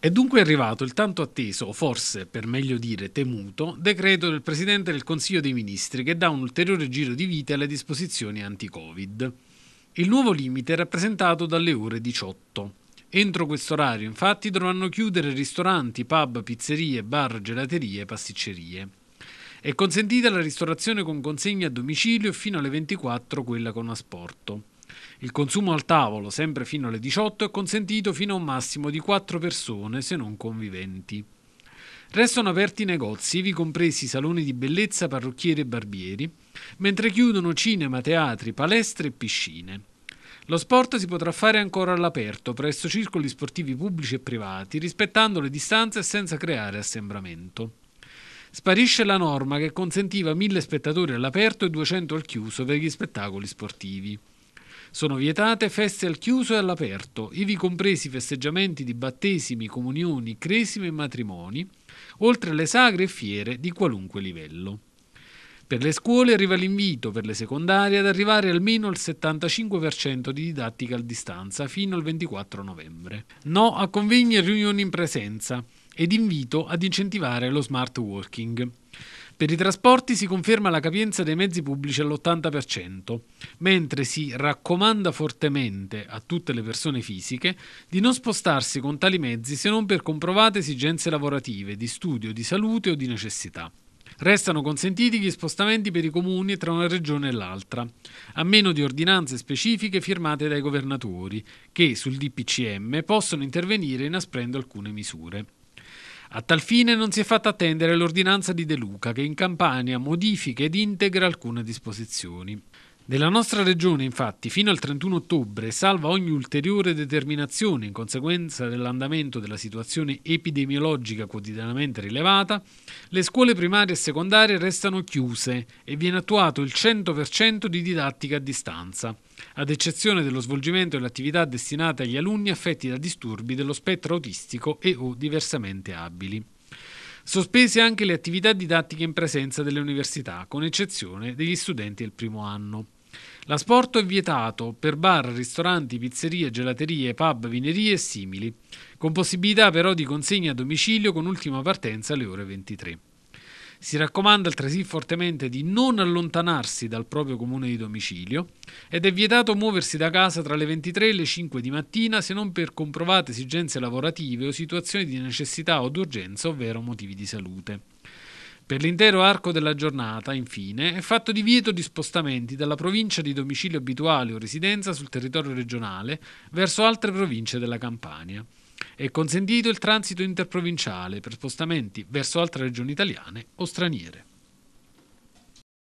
È dunque arrivato il tanto atteso, o forse per meglio dire temuto, decreto del Presidente del Consiglio dei Ministri che dà un ulteriore giro di vita alle disposizioni anti-Covid. Il nuovo limite è rappresentato dalle ore 18. Entro questo orario infatti dovranno chiudere ristoranti, pub, pizzerie, bar, gelaterie e pasticcerie. È consentita la ristorazione con consegna a domicilio e fino alle 24 quella con asporto. Il consumo al tavolo, sempre fino alle 18, è consentito fino a un massimo di 4 persone, se non conviventi. Restano aperti i negozi, vi compresi saloni di bellezza, parrucchieri e barbieri, mentre chiudono cinema, teatri, palestre e piscine. Lo sport si potrà fare ancora all'aperto, presso circoli sportivi pubblici e privati, rispettando le distanze e senza creare assembramento. Sparisce la norma che consentiva 1000 spettatori all'aperto e 200 al chiuso per gli spettacoli sportivi. Sono vietate feste al chiuso e all'aperto, ivi compresi festeggiamenti di battesimi, comunioni, cresime e matrimoni, oltre alle sagre e fiere di qualunque livello. Per le scuole arriva l'invito per le secondarie ad arrivare almeno al 75% di didattica a distanza fino al 24 novembre. No a convegni e riunioni in presenza ed invito ad incentivare lo smart working. Per i trasporti si conferma la capienza dei mezzi pubblici all'80%, mentre si raccomanda fortemente a tutte le persone fisiche di non spostarsi con tali mezzi se non per comprovate esigenze lavorative, di studio, di salute o di necessità. Restano consentiti gli spostamenti per i comuni tra una regione e l'altra, a meno di ordinanze specifiche firmate dai governatori, che sul DPCM possono intervenire inasprendo alcune misure. A tal fine non si è fatta attendere l'ordinanza di De Luca che in Campania modifica ed integra alcune disposizioni. Nella nostra regione, infatti, fino al 31 ottobre, salva ogni ulteriore determinazione in conseguenza dell'andamento della situazione epidemiologica quotidianamente rilevata, le scuole primarie e secondarie restano chiuse e viene attuato il 100% di didattica a distanza, ad eccezione dello svolgimento delle attività destinate agli alunni affetti da disturbi dello spettro autistico e o diversamente abili. Sospese anche le attività didattiche in presenza delle università, con eccezione degli studenti del primo anno. L'asporto è vietato per bar, ristoranti, pizzerie, gelaterie, pub, vinerie e simili, con possibilità però di consegna a domicilio con ultima partenza alle ore 23. Si raccomanda altresì fortemente di non allontanarsi dal proprio comune di domicilio ed è vietato muoversi da casa tra le 23 e le 5 di mattina se non per comprovate esigenze lavorative o situazioni di necessità o d'urgenza ovvero motivi di salute. Per l'intero arco della giornata, infine, è fatto divieto di spostamenti dalla provincia di domicilio abituale o residenza sul territorio regionale verso altre province della Campania. È consentito il transito interprovinciale per spostamenti verso altre regioni italiane o straniere.